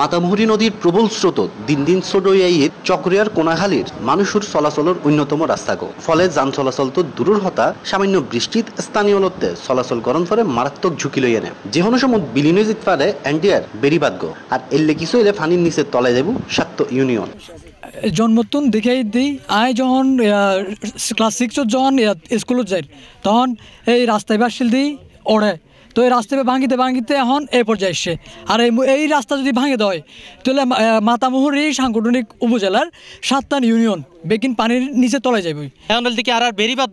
মাতামহরি নদীর প্রবল স্রোত দিন দিন সোডইয়ে চক্রিয়ার কোনাখালীর মানুষের চলাচলের অন্যতম রাস্তাগো ফলে যান চলাচল তো দূরের হতা সামান্য বৃষ্টিত স্থানীয় লোকতে চলাচল করণ ফলে মারাত্মক ঝুঁকি লই এনে কোনো সময় বিলীন হয়ে যেতে পারে এনডিআর বেরিবাদ গো আর এলে কিছু এলে ফানির নিচে তলায় যাব সাত্য ইউনিয়ন জন্মতন দেখাই দিই আয় যখন ক্লাস সিক্স যখন স্কুলত যাই তখন এই রাস্তায় বাসিল দিই ওড়ে তো এই রাস্তা ভাঙিতে ভাঙিতে এখন এই পর্যায়ে এসছে আর এই এই রাস্তা যদি ভাঙে দেয় তাহলে মাতামুহুরি সাংগঠনিক উপজেলার সাতটান ইউনিয়ন বেকিন পানির নিচে তলায় যাবে এখন দিকে আর আর বেরিবাদ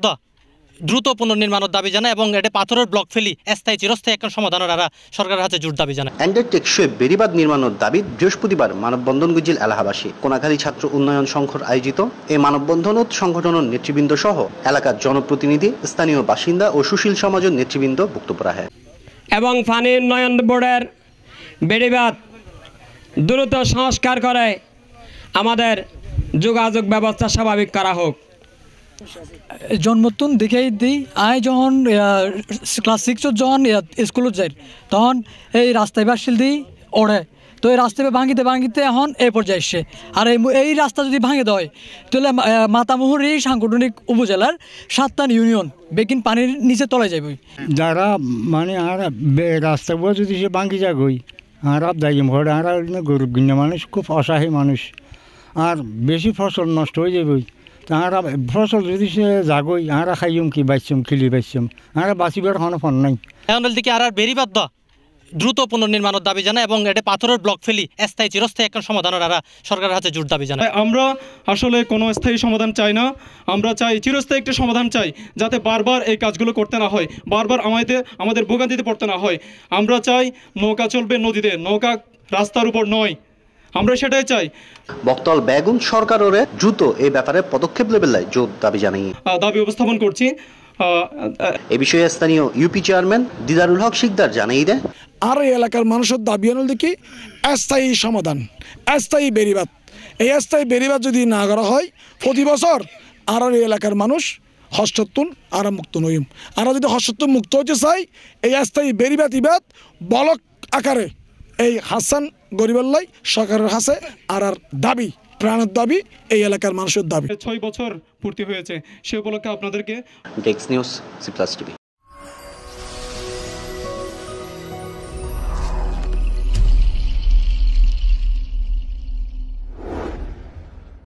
দ্রুত পুনর্নির্মাণের দাবি জানায় এবং এটা পাথরের ব্লক ফেলি স্থায়ী চিরস্থায়ী একটা সমাধানের আর সরকারের হাতে জোর দাবি জানায় অ্যান্ডার টেকসই বেরিবাদ নির্মাণের দাবি বৃহস্পতিবার মানববন্ধন গুজিল এলাহাবাসী কোনাখালী ছাত্র উন্নয়ন সংঘর আয়োজিত এই মানববন্ধন সংগঠনের নেতৃবৃন্দ সহ এলাকার জনপ্রতিনিধি স্থানীয় বাসিন্দা ও সুশীল সমাজের নেতৃবৃন্দ বক্তব্য রাখে এবং পানি উন্নয়ন বোর্ডের বেড়িবাদ দ্রুত সংস্কার করে আমাদের যোগাযোগ ব্যবস্থা স্বাভাবিক করা হোক জন্মতুন দেখেই দিই আয় যখন ক্লাস সিক্স যখন স্কুলত যাই তখন এই রাস্তায় বাসিল দিই ওড়ে তো এই রাস্তা ভাঙিতে ভাঙিতে এখন এই পর্যায়ে এসছে আর এই এই রাস্তা যদি ভাঙে দেয় তাহলে মাতামুহুরি সাংগঠনিক উপজেলার সাতটান ইউনিয়ন বেকিন পানির নিচে তলায় যাবে যারা মানে আর রাস্তাগুলো যদি সে ভাঙি যাগই আর আপ যাই আর গরিব গিন্ন মানুষ খুব অসহায় মানুষ আর বেশি ফসল নষ্ট হয়ে যাবে তাহারা ফসল যদি সে জাগই আহারা খাইম কি বাইছম খিলি বাইছম আহারা বাঁচিবার কোনো ফোন নাই এখন দিকে আর বেরি বাদ দ্রুত পুনর্নির্মাণের দাবি জানায় এবং এটা পাথরের ব্লক ফেলি স্থায়ী চিরস্থায়ী একটা সমাধানের আরা সরকারের হাতে জোর দাবি জানায় আমরা আসলে কোনো স্থায়ী সমাধান চাই না আমরা চাই চিরস্থায়ী একটা সমাধান চাই যাতে বারবার এই কাজগুলো করতে না হয় বারবার আমাদের আমাদের ভোগান্তিতে পড়তে না হয় আমরা চাই নৌকা চলবে নদীতে নৌকা রাস্তার উপর নয় আমরা সেটাই চাই বক্তল বেগুন সরকারের দ্রুত এই ব্যাপারে পদক্ষেপ লেবেলায় জোর দাবি জানিয়ে দাবি উপস্থাপন করছি এ বিষয়ে স্থানীয় ইউপি চেয়ারম্যান দিদারুল হক শিকদার জানিয়ে দেয় আর এই এলাকার মানুষের দাবি আনল দেখি অস্থায়ী সমাধান অস্থায়ী বেরিবাদ এই স্থায়ী বেরিবাদ যদি না করা হয় প্রতি বছর আর এই এলাকার মানুষ হস্তত্বন আর মুক্ত নইম আর যদি হস্তত্ব মুক্ত হইতে চাই এই স্থায়ী বেরিবাদ ইবাদ বলক আকারে এই হাসান গরিবাল্লাই সরকারের হাসে আর আর দাবি প্রাণের দাবি এই এলাকার মানুষের দাবি ছয় বছর পূর্তি হয়েছে সে উপলক্ষে আপনাদেরকে ডেক্স নিউজ সি প্লাস টিভি